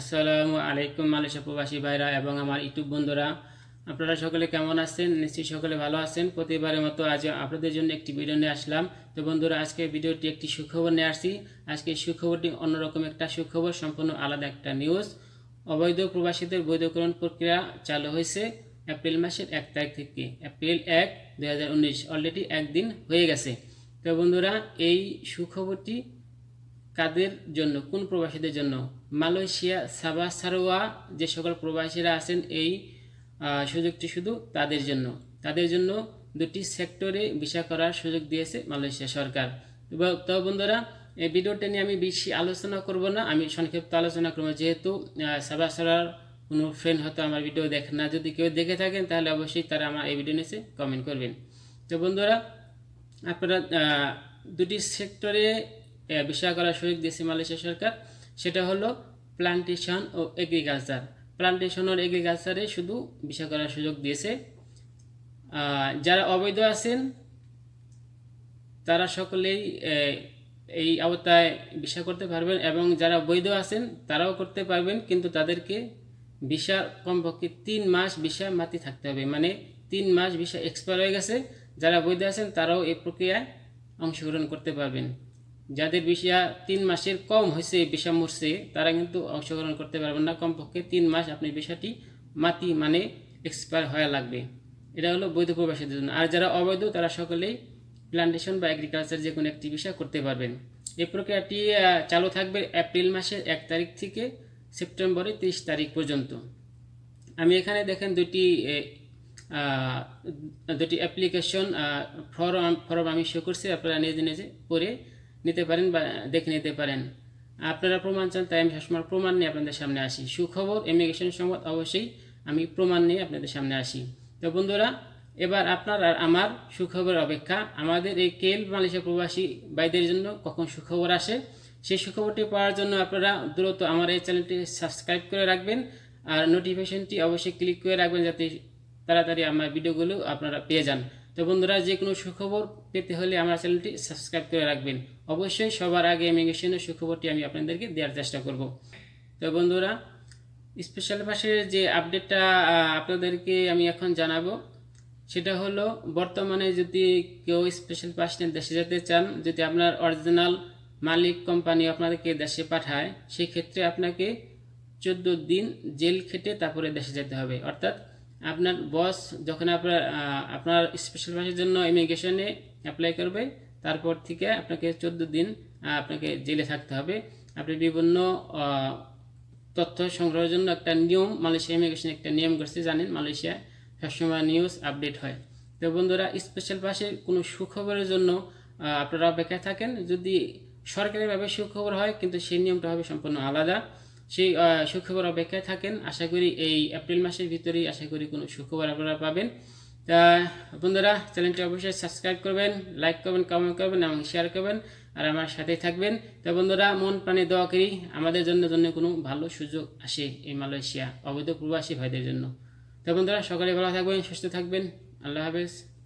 আসসালামু আলাইকুম মালয়েশিয়া প্রবাসী ভাইরা এবং আমার ইউটিউব বন্ধুরা আপনারা সকলে কেমন আছেন নিশ্চয়ই সকলে ভালো আছেন প্রতিবারের মতো আজ আপনাদের জন্য একটি ভিডিও নিয়ে আসলাম তো বন্ধুরা আজকে ভিডিওটি একটি সুখবর নিয়ে আসছি আজকে সুখবরটি অন্যরকম একটা সুখবর সম্পূর্ণ আলাদা একটা নিউজ অবৈধ প্রবাসীদের বৈধকরণ প্রক্রিয়া চালু হয়েছে এপ্রিল মাসের এক তারিখ থেকে এপ্রিল এক দু অলরেডি একদিন হয়ে গেছে তো বন্ধুরা এই সুখবরটি কাদের জন্য কোন প্রবাসীদের জন্য মালয়েশিয়া সাবা সারোয়া যে সকল প্রবাসীরা আছেন এই সুযোগটি শুধু তাদের জন্য তাদের জন্য দুটি সেক্টরে ভিসা করার সুযোগ দিয়েছে মালয়েশিয়া সরকার তো বন্ধুরা এই ভিডিওটা নিয়ে আমি বেশি আলোচনা করব না আমি সংক্ষিপ্ত আলোচনা করবো যেহেতু সাবা সারোয়ার কোনো ফ্রেন্ড হয়তো আমার ভিডিও দেখেন না যদি কেউ দেখে থাকেন তাহলে অবশ্যই তারা আমার এই ভিডিও নিচে কমেন্ট করবেন তো বন্ধুরা আপনারা দুটি সেক্টরে বিষয় করার সুযোগ দিয়েছে মালয়েশিয়া সরকার সেটা হলো প্লান্টেশন ও এগ্রিকালচার প্লান্টেশন ও এগ্রিকালচারে শুধু বিষয় করার সুযোগ দিয়েছে যারা অবৈধ আছেন তারা সকলেই এই আওতায় বিশ্বাস করতে পারবেন এবং যারা বৈধ আছেন তারাও করতে পারবেন কিন্তু তাদেরকে ভিসা কমপক্ষে তিন মাস ভিসা মাতি থাকতে হবে মানে তিন মাস ভিসা এক্সপায়ার হয়ে গেছে যারা বৈধ আছেন তারাও এই প্রক্রিয়ায় অংশগ্রহণ করতে পারবেন যাদের বিষয়া তিন মাসের কম হয়েছে বিষা মরছে তারা কিন্তু অংশগ্রহণ করতে পারবেন না কমপক্ষে তিন মাস আপনি বিষাটি মাতি মানে এক্সপায়ার হওয়া লাগবে এটা হলো বৈধ প্রবাসীদের জন্য আর যারা অবৈধ তারা সকলেই প্ল্যান্টেশন বা এগ্রিকালচার যে কোনো একটি বিষয় করতে পারবেন এই প্রক্রিয়াটি চালু থাকবে এপ্রিল মাসের এক তারিখ থেকে সেপ্টেম্বরের তিরিশ তারিখ পর্যন্ত আমি এখানে দেখেন দুটি দুটি অ্যাপ্লিকেশন ফর্ম ফর্ম আমি শো করছি আপনারা নিজে নিজে পরে নিতে পারেন বা দেখে নিতে পারেন আপনারা প্রমাণ চান তাই আমি সবসময় প্রমাণ নিয়ে আপনাদের সামনে আসি সুখবর ইমিগ্রেশন সংবাদ অবশ্যই আমি প্রমাণ নিয়ে আপনাদের সামনে আসি তো বন্ধুরা এবার আপনার আর আমার সুখবরের অপেক্ষা আমাদের এই কেল মালয়েশিয়া প্রবাসী বাইদের জন্য কখন সুখবর আসে সেই সুখবরটি পাওয়ার জন্য আপনারা দ্রুত আমার এই চ্যানেলটি সাবস্ক্রাইব করে রাখবেন আর নোটিফিকেশনটি অবশ্যই ক্লিক করে রাখবেন যাতে তাড়াতাড়ি আমার ভিডিওগুলো আপনারা পেয়ে যান তো বন্ধুরা যে কোনো সুখবর পেতে হলে আমার চ্যানেলটি সাবস্ক্রাইব করে রাখবেন অবশ্যই সবার আগে ইমিগ্রেশনের সুখবরটি আমি আপনাদেরকে দেওয়ার চেষ্টা করব তো বন্ধুরা স্পেশাল পাশের যে আপডেটটা আপনাদেরকে আমি এখন জানাবো সেটা হলো বর্তমানে যদি কেউ স্পেশাল পাস দেশে যেতে চান যদি আপনার অরিজিনাল মালিক কোম্পানি আপনাদেরকে দেশে পাঠায় সেক্ষেত্রে আপনাকে চোদ্দো দিন জেল খেটে তারপরে দেশে যেতে হবে অর্থাৎ আপনার বস যখন আপনার আপনার স্পেশাল পাসের জন্য ইমিগ্রেশনে অ্যাপ্লাই করবে তারপর থেকে আপনাকে চোদ্দো দিন আপনাকে জেলে থাকতে হবে আপনি বিভিন্ন তথ্য সংগ্রহের জন্য একটা নিয়ম মালয়েশিয়া ইমিগ্রেশন একটা নিয়ম করছে জানেন মালয়েশিয়া সবসময় নিউজ আপডেট হয় তো বন্ধুরা স্পেশাল পাসের কোনো সুখবরের জন্য আপনারা অপেক্ষায় থাকেন যদি সরকারিভাবে সুখবর হয় কিন্তু সেই নিয়মটা হবে সম্পূর্ণ আলাদা সেই সুখবর অপেক্ষায় থাকেন আশা করি এই এপ্রিল মাসের ভিতরেই আশা করি কোনো সুখবর আপনারা পাবেন তা বন্ধুরা চ্যানেলটি অবশ্যই সাবস্ক্রাইব করবেন লাইক করবেন কমেন্ট করবেন এবং শেয়ার করবেন আর আমার সাথে থাকবেন তা বন্ধুরা মন প্রাণে দোয়া করি আমাদের জন্য জন্য কোনো ভালো সুযোগ আসে এই মালয়েশিয়া অবৈধ প্রবাসী ভাইদের জন্য তা বন্ধুরা সকালে ভালো থাকবেন সুস্থ থাকবেন আল্লাহ হাফেজ